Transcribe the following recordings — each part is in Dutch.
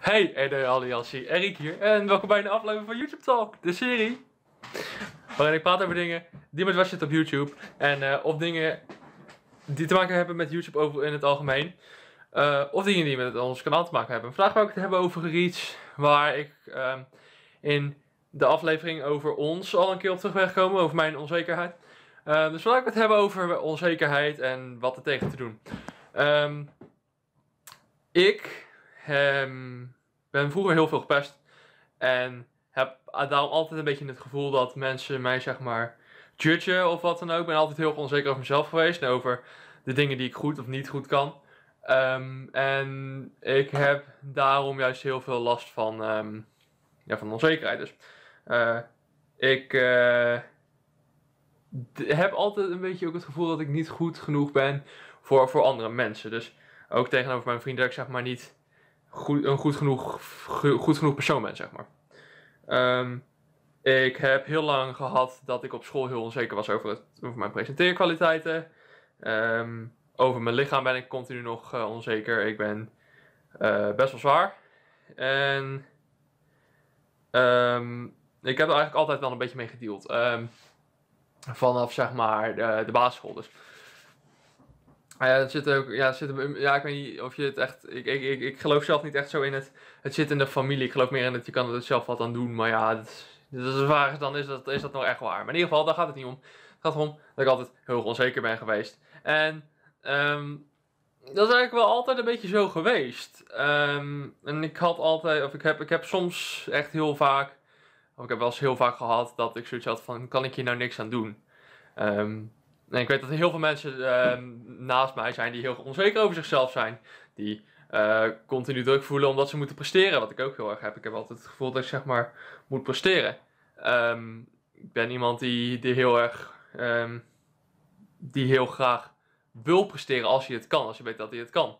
Hey RD Alliantie, Erik hier en welkom bij een aflevering van YouTube Talk, de serie. Waarin ik praat over dingen die met wat zitten op YouTube en eh, of dingen die te maken hebben met YouTube over in het algemeen. Eh, of dingen die met ons kanaal te maken hebben. Vandaag wil ik het hebben over Reach, waar ik ehm, in de aflevering over ons al een keer op terug ben over mijn onzekerheid. Eh, dus vandaag wil ik het hebben over onzekerheid en wat er tegen te doen. Ehm, ik um, ben vroeger heel veel gepest. En heb daarom altijd een beetje het gevoel dat mensen mij zeg maar judgen of wat dan ook. Ik ben altijd heel onzeker over mezelf geweest en over de dingen die ik goed of niet goed kan. Ehm, en ik heb daarom juist heel veel last van, ehm, ja, van onzekerheid. Dus eh, ik eh, heb altijd een beetje ook het gevoel dat ik niet goed genoeg ben voor, voor andere mensen. Dus ook tegenover mijn vrienden dat ik zeg maar niet goed, een goed genoeg, goed genoeg persoon ben, zeg maar. Ehm, ik heb heel lang gehad dat ik op school heel onzeker was over, het, over mijn presenteerkwaliteiten. Ehm, over mijn lichaam ben ik continu nog eh, onzeker. Ik ben eh, best wel zwaar. En ehm, ik heb er eigenlijk altijd wel een beetje mee gedeeld. vanaf zeg maar de, de basisschool. Dus ja, het zit ook, ja, het zit, ja, ik weet niet of je het echt. Ik, ik, ik, ik geloof zelf niet echt zo in het. Het zit in de familie. Ik geloof meer in dat je kan er zelf wat aan doen. Maar ja, dat, dat is Dan is dat, is dat nog echt waar. Maar in ieder geval, daar gaat het niet om. Het gaat erom dat ik altijd heel onzeker ben geweest. En ehm, dat is eigenlijk wel altijd een beetje zo geweest. Ehm, en ik had altijd, of ik heb, ik heb soms echt heel vaak. Of ik heb wel eens heel vaak gehad dat ik zoiets had van: kan ik hier nou niks aan doen? Um, en ik weet dat er heel veel mensen ehm, naast mij zijn die heel onzeker over zichzelf zijn. Die uh, continu druk voelen omdat ze moeten presteren. Wat ik ook heel erg heb. Ik heb altijd het gevoel dat ik zeg maar moet presteren. Ehm, ik ben iemand die, die heel erg. Ehm, die heel graag wil presteren als je het kan. Als je weet dat hij het kan.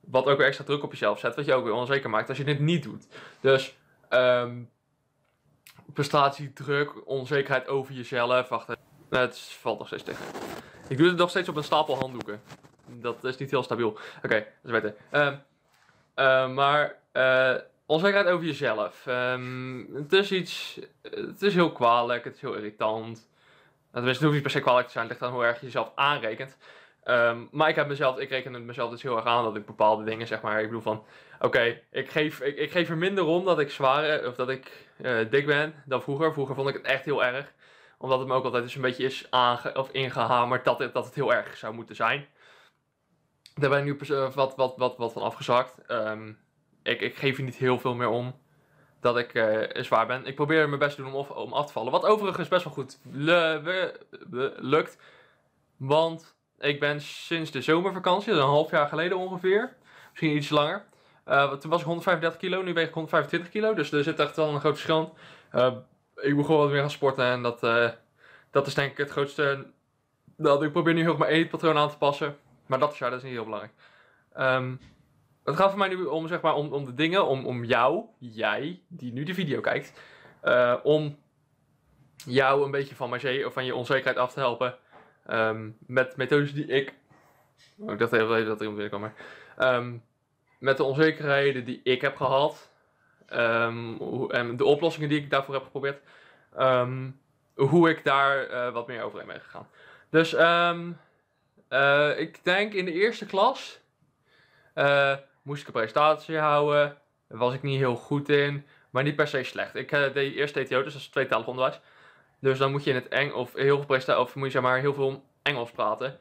wat ook weer extra druk op jezelf zet. Wat je ook weer onzeker maakt als je dit niet doet. Dus prestatiedruk, onzekerheid over jezelf. Wacht even het valt nog steeds tegen. Ik doe het nog steeds op een stapel handdoeken. Dat is niet heel stabiel. Oké, dat is beter. Ehm, ehm, maar uh, eh, onzekerheid over jezelf. Ehm, het is iets... Het is heel kwalijk, het is heel irritant. Tenminste, het hoeft niet per se kwalijk te zijn. Het ligt aan hoe erg je jezelf aanrekent. maar ik heb mezelf, ik reken het mezelf dus heel erg aan dat ik bepaalde dingen, zeg maar, ik bedoel van, oké, ik, geef, ik, geef er minder om dat ik zwaar, eh, of dat ik eh, dik ben dan vroeger. Vroeger vond ik het echt heel erg omdat het me ook altijd is een beetje is aange of ingehamerd dat het, dat het heel erg zou moeten zijn. Daar ben ik nu eh, wat, wat, wat, wat van afgezakt. Ehm, ik, ik geef je niet heel veel meer om dat ik eh, zwaar ben. Ik probeer mijn best te doen om, om af te vallen. Wat overigens best wel goed lukt. Want ik ben sinds de zomervakantie, dat is een half jaar geleden ongeveer. Misschien iets langer. Eh, toen was ik 135 kilo, nu weeg ik 125 kilo. Dus er zit echt wel een groot verschil ik begon wat meer gaan sporten en dat, eh, dat is denk ik het grootste. Dat, ik probeer nu heel mijn eetpatroon aan te passen. Maar dat is ja, dat is niet heel belangrijk. Ehm, het gaat voor mij nu om, zeg maar, om, om de dingen, om, om jou, jij, die nu de video kijkt, eh, om jou een beetje van, of van je onzekerheid af te helpen. Ehm, met methodes die ik. Oh, ik dacht even dat er iemand binnenkwam, maar. Ehm, met de onzekerheden die ik heb gehad, Ehm, en de oplossingen die ik daarvoor heb geprobeerd. Ehm, hoe ik daar eh, wat meer overheen ben gegaan. Dus ehm, eh, ik denk in de eerste klas eh, moest ik een presentatie houden. Daar was ik niet heel goed in, maar niet per se slecht. Ik deed eerst TTO, dus dat is tweetalig onderwijs. Dus dan moet je in het Engels of heel veel of moet je zeg maar heel veel Engels praten.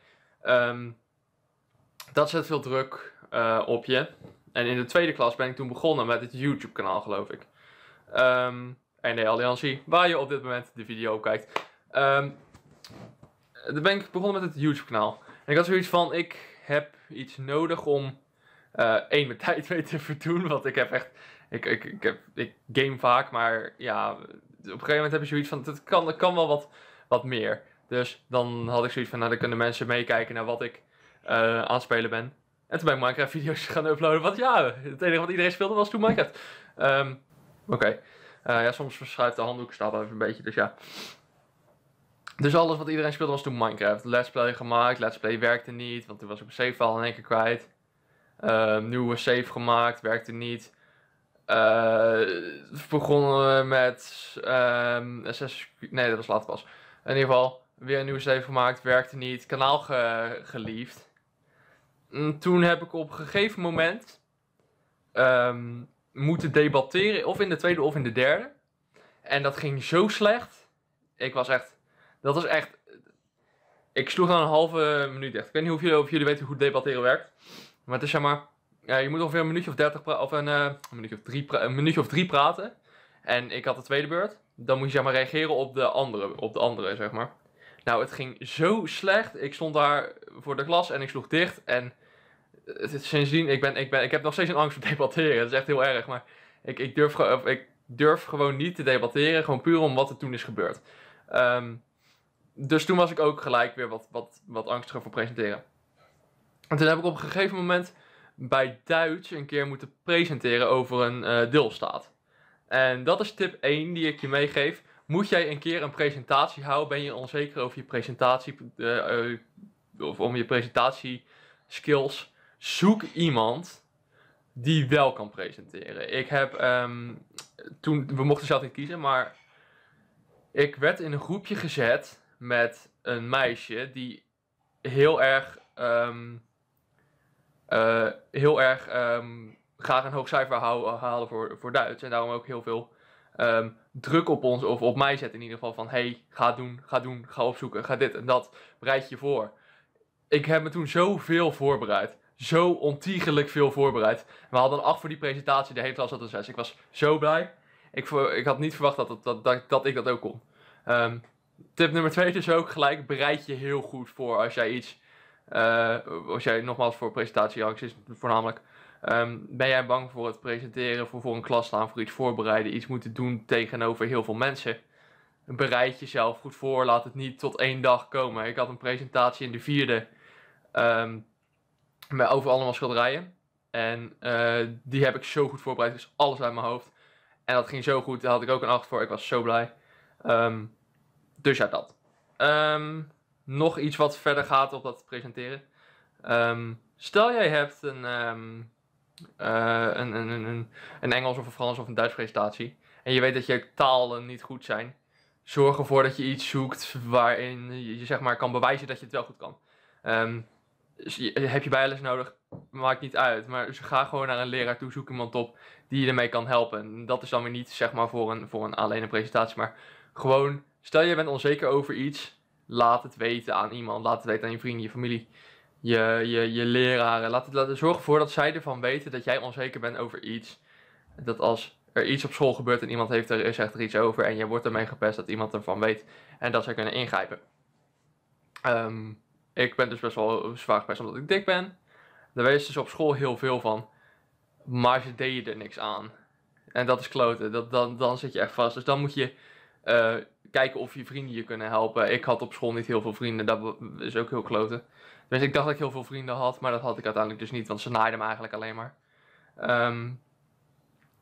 dat zet veel druk op je. En in de tweede klas ben ik toen begonnen met het YouTube-kanaal, geloof ik. Um, ehm, ND Alliantie, waar je op dit moment de video op kijkt. Um, dan ben ik begonnen met het YouTube-kanaal. En ik had zoiets van, ik heb iets nodig om uh, één, mijn tijd mee te verdoen. Want ik heb echt, ik, ik, ik, heb, ik game vaak, maar ja, op een gegeven moment heb je zoiets van, het kan, kan wel wat, wat meer. Dus dan had ik zoiets van, nou dan kunnen mensen meekijken naar wat ik uh, aan het spelen ben. En toen ben ik Minecraft video's gaan uploaden. Want ja, het enige wat iedereen speelde was toen Minecraft. Ehm, oké. Eh, ja, soms verschuift de handdoek staat even een beetje, dus ja. Dus alles wat iedereen speelde was toen Minecraft. Let's Play gemaakt, Let's Play werkte niet, want toen was ik mijn save al in één keer kwijt. Ehm, nieuwe save gemaakt, werkte niet. Uh, begonnen met ehm, SS... Nee, dat was later pas. In ieder geval, weer een nieuwe save gemaakt, werkte niet. Kanaal geliefd. Mm, toen heb ik op een gegeven moment ehm, moeten debatteren, of in de tweede of in de derde. En dat ging zo slecht. Ik was echt, dat was echt, ik sloeg dan een halve minuut echt. Ik weet niet of jullie, of jullie weten hoe debatteren werkt. Maar het is zeg maar, ja, je moet ongeveer een minuutje of dertig, of eh, een, minuutje of drie een minuutje of drie praten. En ik had de tweede beurt. Dan moet je zeg maar reageren op de andere, op de andere zeg maar. Nou, het ging zo slecht. Ik stond daar voor de klas en ik sloeg dicht. En eh, het, sindsdien, ik, ben, ik, ben, ik heb nog steeds een angst voor debatteren. Dat is echt heel erg. Maar ik, ik, durf, ik durf gewoon niet te debatteren. Gewoon puur om wat er toen is gebeurd. Ehm, dus toen was ik ook gelijk weer wat, wat, wat angstiger voor presenteren. En toen heb ik op een gegeven moment bij Duits een keer moeten presenteren over een eh, deelstaat. En dat is tip 1 die ik je meegeef. Moet jij een keer een presentatie houden? Ben je onzeker over je presentatie eh, eh, of om je presentatie skills? Zoek iemand die wel kan presenteren. Ik heb ehm, toen, we mochten zelf niet kiezen, maar ik werd in een groepje gezet met een meisje die heel erg, ehm, eh, heel erg ehm, graag een hoog cijfer halen voor, voor Duits. En daarom ook heel veel druk op ons of op mij zet in ieder geval van hey, ga doen, ga doen, ga opzoeken, ga dit en dat, bereid je voor. Ik heb me toen zoveel voorbereid. Zo ontiegelijk veel voorbereid. We hadden acht voor die presentatie, de hele klas had een 6. Ik was zo blij. Ik, ik had niet verwacht dat, dat, dat, ik dat ook kon. Ehm, tip nummer 2 dus ook gelijk, bereid je heel goed voor als jij iets, eh, als jij nogmaals voor presentatie hangt, is voornamelijk, Ehm, ben jij bang voor het presenteren, voor voor een klas staan, voor iets voorbereiden, iets moeten doen tegenover heel veel mensen? Bereid jezelf goed voor, laat het niet tot één dag komen. Ik had een presentatie in de vierde um, met over allemaal schilderijen. En eh, die heb ik zo goed voorbereid, dus alles uit mijn hoofd. En dat ging zo goed, daar had ik ook een acht voor, ik was zo blij. Ehm, dus ja, dat. nog iets wat verder gaat op dat presenteren. stel jij hebt een eh, een, een, een, een Engels of een Frans of een Duits presentatie. En je weet dat je talen niet goed zijn. Zorg ervoor dat je iets zoekt waarin je, zeg maar kan bewijzen dat je het wel goed kan. Um, je, heb je bijles nodig? Maakt niet uit. Maar dus ga gewoon naar een leraar toe, zoek iemand op die je ermee kan helpen. dat is dan weer niet zeg maar voor een, voor een alleen een presentatie, maar gewoon stel je bent onzeker over iets, laat het weten aan iemand, laat het weten aan je vrienden, je familie je, je, je leraren. Laat, laat, zorg ervoor dat zij ervan weten dat jij onzeker bent over iets. Dat als er iets op school gebeurt en iemand heeft er, zegt er iets over en je wordt ermee gepest, dat iemand ervan weet en dat zij kunnen ingrijpen. Ehm, ik ben dus best wel zwaar gepest omdat ik dik ben. Daar weten ze dus op school heel veel van. Maar ze deden er niks aan. En dat is kloten. Dat, dan, dan zit je echt vast. Dus dan moet je eh, kijken of je vrienden je kunnen helpen. Ik had op school niet heel veel vrienden. Dat is ook heel kloten. Dus ik dacht dat ik heel veel vrienden had, maar dat had ik uiteindelijk dus niet, want ze naaiden me eigenlijk alleen maar. Um,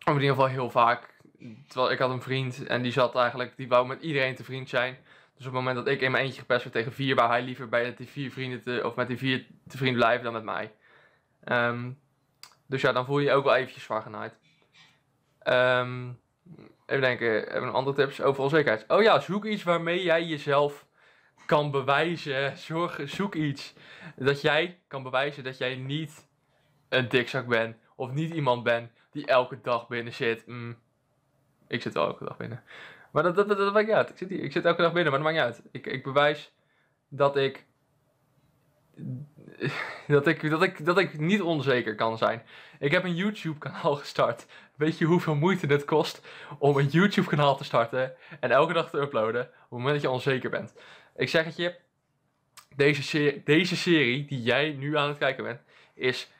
in ieder geval heel vaak. Terwijl ik had een vriend en die zat eigenlijk, die wou met iedereen te vriend zijn. Dus op het moment dat ik in mijn eentje gepest werd tegen vier, wou hij liever bij die vier vrienden te, of met die vier te vriend blijven dan met mij. Um, dus ja, dan voel je je ook wel eventjes zwaar um, ehm, even denken, hebben we nog andere tips over onzekerheid? Oh ja, zoek iets waarmee jij jezelf kan bewijzen, zorg, zoek iets. Dat jij kan bewijzen dat jij niet een dikzak bent. Of niet iemand bent die elke dag binnen zit. Mm, ik zit wel elke dag binnen. Maar dat, dat, dat, maakt niet uit. Ik zit, hier, ik zit elke dag binnen, maar dat maakt niet uit. Ik, ik bewijs dat ik dat ik, dat, ik, dat ik niet onzeker kan zijn. Ik heb een YouTube-kanaal gestart. Weet je hoeveel moeite het kost om een YouTube-kanaal te starten en elke dag te uploaden op het moment dat je onzeker bent? Ik zeg het je, deze, serie, deze serie die jij nu aan het kijken bent, is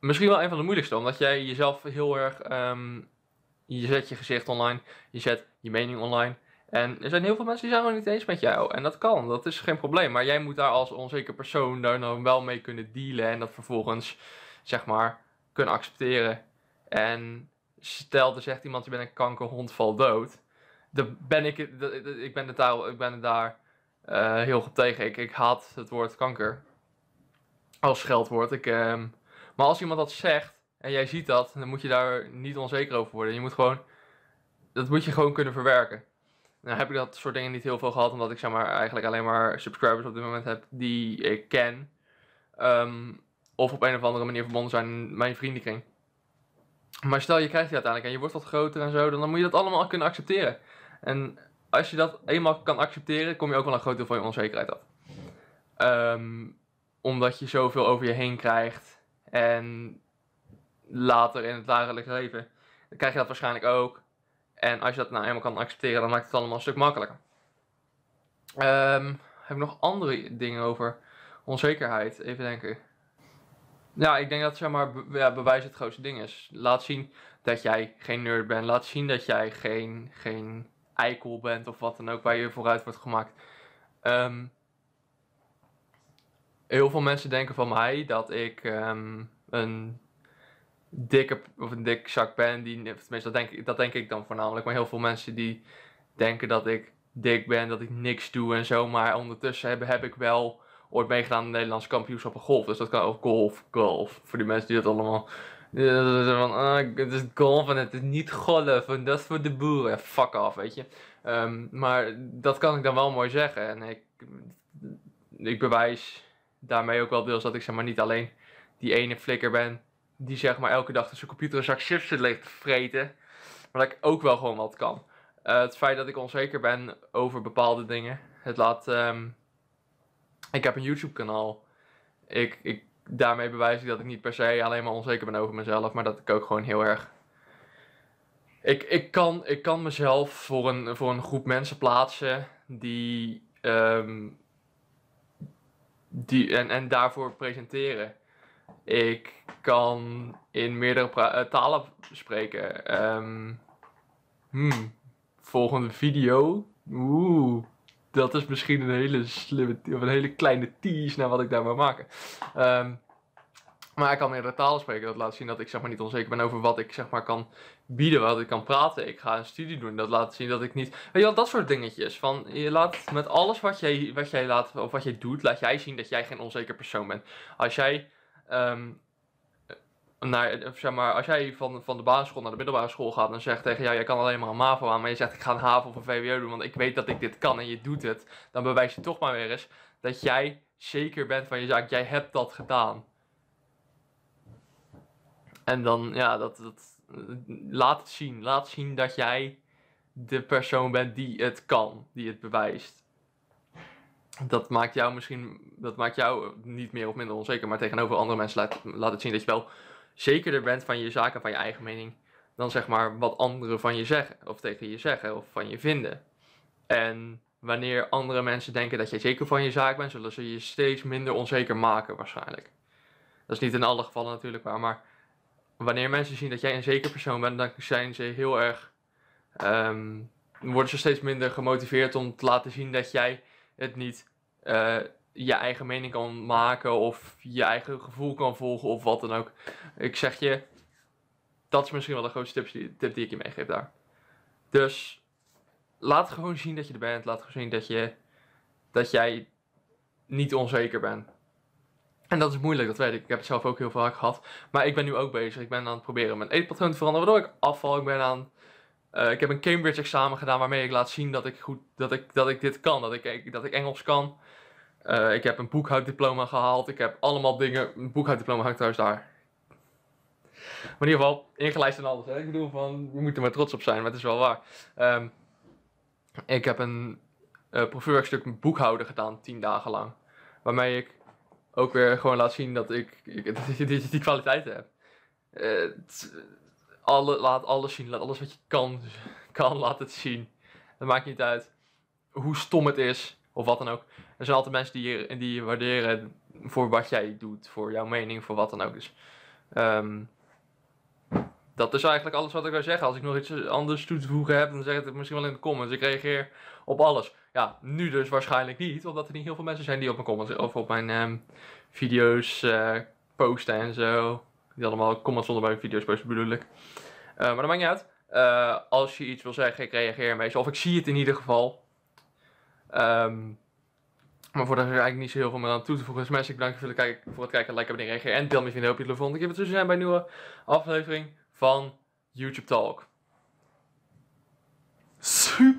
misschien wel een van de moeilijkste. Omdat jij jezelf heel erg, ehm, je zet je gezicht online, je zet je mening online. En er zijn heel veel mensen die zijn het niet eens met jou. En dat kan, dat is geen probleem. Maar jij moet daar als onzeker persoon daar dan wel mee kunnen dealen. En dat vervolgens, zeg maar, kunnen accepteren. En stel, er zegt iemand, je bent een kankerhond, val dood. Dan ben ik, ik ben het ik ben het daar eh, heel goed tegen. Ik, ik haat het woord kanker als scheldwoord. Ik, ehm, maar als iemand dat zegt en jij ziet dat, dan moet je daar niet onzeker over worden. Je moet gewoon, dat moet je gewoon kunnen verwerken. Nou heb ik dat soort dingen niet heel veel gehad, omdat ik zeg maar, eigenlijk alleen maar subscribers op dit moment heb die ik ken. Ehm, of op een of andere manier verbonden zijn in mijn vriendenkring. Maar stel je krijgt die uiteindelijk en je wordt wat groter en zo, dan, dan moet je dat allemaal kunnen accepteren. En als je dat eenmaal kan accepteren, kom je ook wel een groot deel van je onzekerheid af. Ehm, omdat je zoveel over je heen krijgt. En later in het dagelijks leven krijg je dat waarschijnlijk ook. En als je dat nou eenmaal kan accepteren, dan maakt het allemaal een stuk makkelijker. Ehm, heb ik nog andere dingen over onzekerheid? Even denken. Ja, ik denk dat zeg maar, ja, bewijs het grootste ding is. Laat zien dat jij geen nerd bent. Laat zien dat jij geen, geen eikel bent of wat dan ook, waar je vooruit wordt gemaakt. Ehm, heel veel mensen denken van mij dat ik ehm, een dikke of een dik zak ben. Die, tenminste, dat denk, ik, dat denk ik dan voornamelijk. Maar heel veel mensen die denken dat ik dik ben, dat ik niks doe en zo. Maar ondertussen heb, heb ik wel ooit meegedaan aan de Nederlandse kampioenschap op golf. Dus dat kan ook golf, golf. Voor die mensen die dat allemaal van, ah, het is golf en het is niet golf dat is voor de boeren. fuck off, weet je. Ehm, maar dat kan ik dan wel mooi zeggen. En ik, ik bewijs daarmee ook wel deels dat ik zeg maar niet alleen die ene flikker ben die zeg maar elke dag zijn computer een zak chips zit te vreten. Maar dat ik ook wel gewoon wat kan. Eh, het feit dat ik onzeker ben over bepaalde dingen. Het laat. Ehm, ik heb een YouTube kanaal. Ik, ik daarmee bewijs ik dat ik niet per se alleen maar onzeker ben over mezelf, maar dat ik ook gewoon heel erg. Ik, ik, kan, ik kan mezelf voor een, voor een groep mensen plaatsen die. Ehm, die en, en daarvoor presenteren. Ik kan in meerdere eh, talen spreken. Ehm, hmm, volgende video. Oeh dat is misschien een hele slimme, of een hele kleine tease naar wat ik daar wil maken. Ehm, maar ik kan meerdere talen spreken. Dat laat zien dat ik zeg maar niet onzeker ben over wat ik zeg maar kan bieden, wat ik kan praten. Ik ga een studie doen. Dat laat zien dat ik niet. Weet je wel, dat soort dingetjes. Van je laat met alles wat jij, wat jij laat, of wat jij doet, laat jij zien dat jij geen onzeker persoon bent. Als jij. Ehm, zeg maar, als jij van, van de basisschool naar de middelbare school gaat en zegt tegen jou, jij kan alleen maar een MAVO aan, maar je zegt ik ga een HAVO of een VWO doen, want ik weet dat ik dit kan en je doet het, dan bewijs je toch maar weer eens dat jij zeker bent van je zaak, jij hebt dat gedaan. En dan, ja, dat, dat, laat het zien. Laat zien dat jij de persoon bent die het kan, die het bewijst. Dat maakt jou misschien, dat maakt jou niet meer of minder onzeker, maar tegenover andere mensen laat, laat het zien dat je wel zekerder bent van je zaken van je eigen mening dan zeg maar wat anderen van je zeggen of tegen je zeggen of van je vinden. En wanneer andere mensen denken dat jij zeker van je zaak bent, zullen ze je steeds minder onzeker maken waarschijnlijk. Dat is niet in alle gevallen natuurlijk waar, maar wanneer mensen zien dat jij een zeker persoon bent, dan zijn ze heel erg, um, worden ze steeds minder gemotiveerd om te laten zien dat jij het niet eh, je eigen mening kan maken of je eigen gevoel kan volgen of wat dan ook. Ik zeg je, dat is misschien wel de grootste tip die, tip die ik je meegeef daar. Dus laat gewoon zien dat je er bent. Laat gewoon zien dat, je, dat jij niet onzeker bent. En dat is moeilijk, dat weet ik. Ik heb het zelf ook heel vaak gehad. Maar ik ben nu ook bezig. Ik ben aan het proberen mijn eetpatroon te veranderen, waardoor ik afval. Ik ben aan... Eh, ik heb een Cambridge-examen gedaan waarmee ik laat zien dat ik, goed, dat ik, dat ik dit kan. Dat ik, e- dat ik Engels kan. Eh, ik heb een boekhouddiploma gehaald. Ik heb allemaal dingen. Een boekhouddiploma hangt thuis daar. Maar in ieder geval, ingelijst en alles. Hè? Ik bedoel, van, je moet er maar trots op zijn, maar het is wel waar. Ehm, ik heb een uh, proefwerkstuk boekhouden gedaan, tien dagen lang. Waarmee ik ook weer gewoon laat zien dat ik, ik die, die, kwaliteiten heb. Eh, laat alles zien, laat alles wat je kan, kan, laat het zien. Het maakt niet uit hoe stom het is of wat dan ook er zijn altijd mensen die je, die waarderen voor wat jij doet, voor jouw mening, voor wat dan ook. Dus ehm, dat is eigenlijk alles wat ik wil zeggen. Als ik nog iets anders toe te voegen heb, dan zeg ik het misschien wel in de comments. Ik reageer op alles. Ja, nu dus waarschijnlijk niet, omdat er niet heel veel mensen zijn die op mijn comments of op mijn ehm, video's eh, posten en zo. Die allemaal comments onder mijn video's posten bedoel ik. Eh, maar dat maakt niet uit. Eh, als je iets wil zeggen, ik reageer meestal. Of ik zie het in ieder geval. Ehm, maar voordat er eigenlijk niet zo heel veel meer aan toe te voegen is, mensen, ik bedank je voor het kijken, voor het kijken like, abonneer reageren en deel met je video hoop je vond. Ik heb het zijn bij een nieuwe aflevering van YouTube Talk. Super!